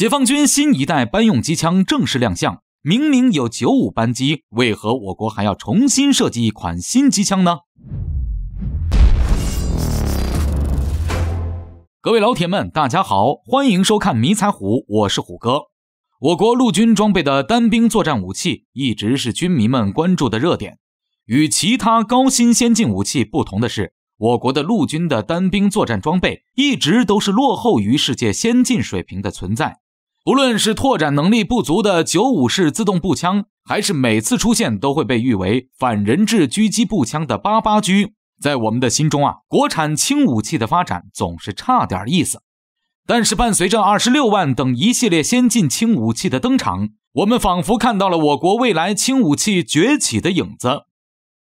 解放军新一代班用机枪正式亮相，明明有九五班机，为何我国还要重新设计一款新机枪呢？各位老铁们，大家好，欢迎收看迷彩虎，我是虎哥。我国陆军装备的单兵作战武器一直是军迷们关注的热点。与其他高新先进武器不同的是，我国的陆军的单兵作战装备一直都是落后于世界先进水平的存在。不论是拓展能力不足的九五式自动步枪，还是每次出现都会被誉为反人质狙击步枪的八八狙，在我们的心中啊，国产轻武器的发展总是差点意思。但是，伴随着二十六万等一系列先进轻武器的登场，我们仿佛看到了我国未来轻武器崛起的影子。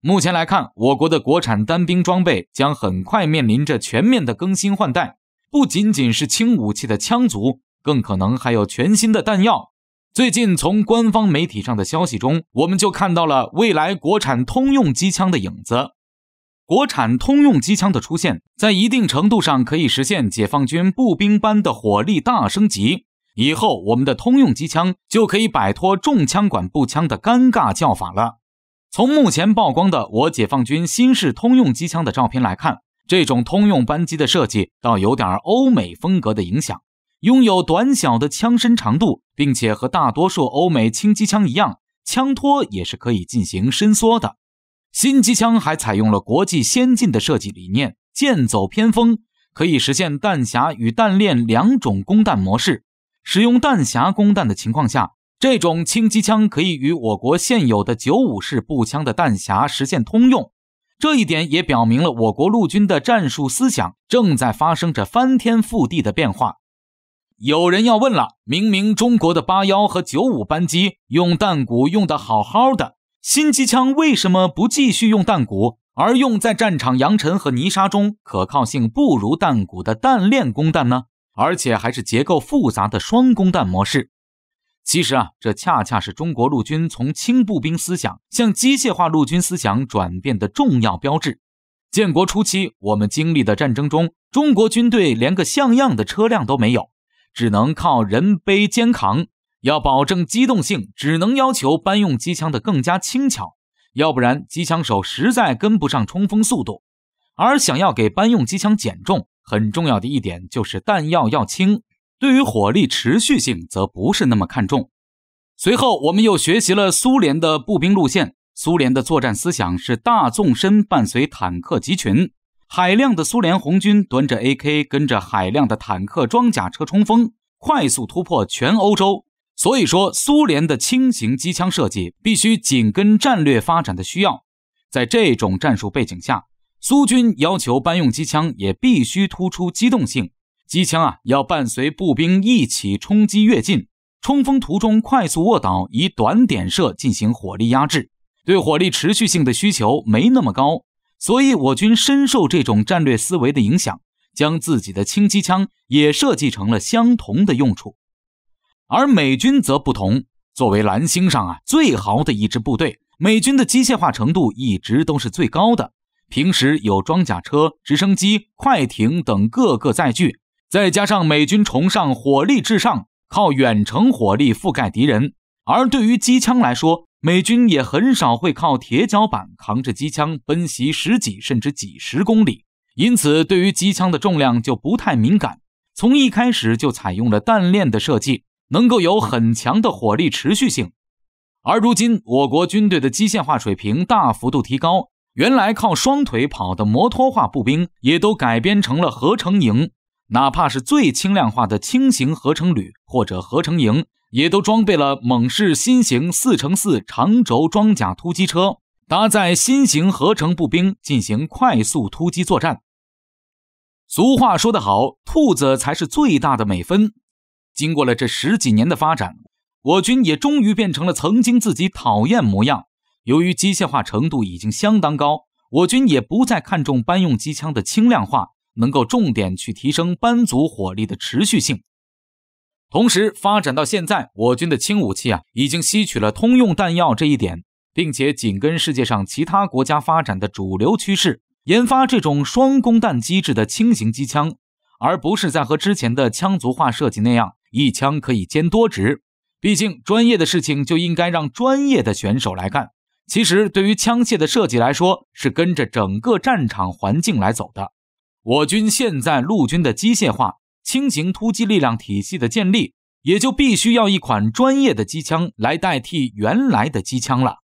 目前来看，我国的国产单兵装备将很快面临着全面的更新换代，不仅仅是轻武器的枪族。更可能还有全新的弹药。最近从官方媒体上的消息中，我们就看到了未来国产通用机枪的影子。国产通用机枪的出现，在一定程度上可以实现解放军步兵班的火力大升级。以后我们的通用机枪就可以摆脱重枪管步枪的尴尬叫法了。从目前曝光的我解放军新式通用机枪的照片来看，这种通用扳机的设计倒有点欧美风格的影响。拥有短小的枪身长度，并且和大多数欧美轻机枪一样，枪托也是可以进行伸缩的。新机枪还采用了国际先进的设计理念，剑走偏锋，可以实现弹匣与弹链两种供弹模式。使用弹匣供弹的情况下，这种轻机枪可以与我国现有的九五式步枪的弹匣实现通用。这一点也表明了我国陆军的战术思想正在发生着翻天覆地的变化。有人要问了：明明中国的八幺和九五班机用弹鼓用的好好的，新机枪为什么不继续用弹鼓，而用在战场扬尘和泥沙中可靠性不如弹鼓的弹链供弹呢？而且还是结构复杂的双供弹模式。其实啊，这恰恰是中国陆军从轻步兵思想向机械化陆军思想转变的重要标志。建国初期，我们经历的战争中，中国军队连个像样的车辆都没有。只能靠人背肩扛，要保证机动性，只能要求班用机枪的更加轻巧，要不然机枪手实在跟不上冲锋速度。而想要给班用机枪减重，很重要的一点就是弹药要轻。对于火力持续性，则不是那么看重。随后，我们又学习了苏联的步兵路线。苏联的作战思想是大纵深伴随坦克集群。海量的苏联红军端着 AK，跟着海量的坦克装甲车冲锋，快速突破全欧洲。所以说，苏联的轻型机枪设计必须紧跟战略发展的需要。在这种战术背景下，苏军要求班用机枪也必须突出机动性。机枪啊，要伴随步兵一起冲击越进，冲锋途中快速卧倒，以短点射进行火力压制。对火力持续性的需求没那么高。所以，我军深受这种战略思维的影响，将自己的轻机枪也设计成了相同的用处。而美军则不同，作为蓝星上啊最豪的一支部队，美军的机械化程度一直都是最高的。平时有装甲车、直升机、快艇等各个载具，再加上美军崇尚火力至上，靠远程火力覆盖敌人。而对于机枪来说，美军也很少会靠铁脚板扛着机枪奔袭十几甚至几十公里，因此对于机枪的重量就不太敏感。从一开始就采用了弹链的设计，能够有很强的火力持续性。而如今，我国军队的机械化水平大幅度提高，原来靠双腿跑的摩托化步兵也都改编成了合成营，哪怕是最轻量化的轻型合成旅或者合成营。也都装备了猛士新型四乘四长轴装甲突击车，搭载新型合成步兵进行快速突击作战。俗话说得好，兔子才是最大的美分。经过了这十几年的发展，我军也终于变成了曾经自己讨厌模样。由于机械化程度已经相当高，我军也不再看重班用机枪的轻量化，能够重点去提升班组火力的持续性。同时发展到现在，我军的轻武器啊，已经吸取了通用弹药这一点，并且紧跟世界上其他国家发展的主流趋势，研发这种双供弹机制的轻型机枪，而不是在和之前的枪族化设计那样一枪可以兼多职。毕竟专业的事情就应该让专业的选手来干。其实对于枪械的设计来说，是跟着整个战场环境来走的。我军现在陆军的机械化。轻型突击力量体系的建立，也就必须要一款专业的机枪来代替原来的机枪了。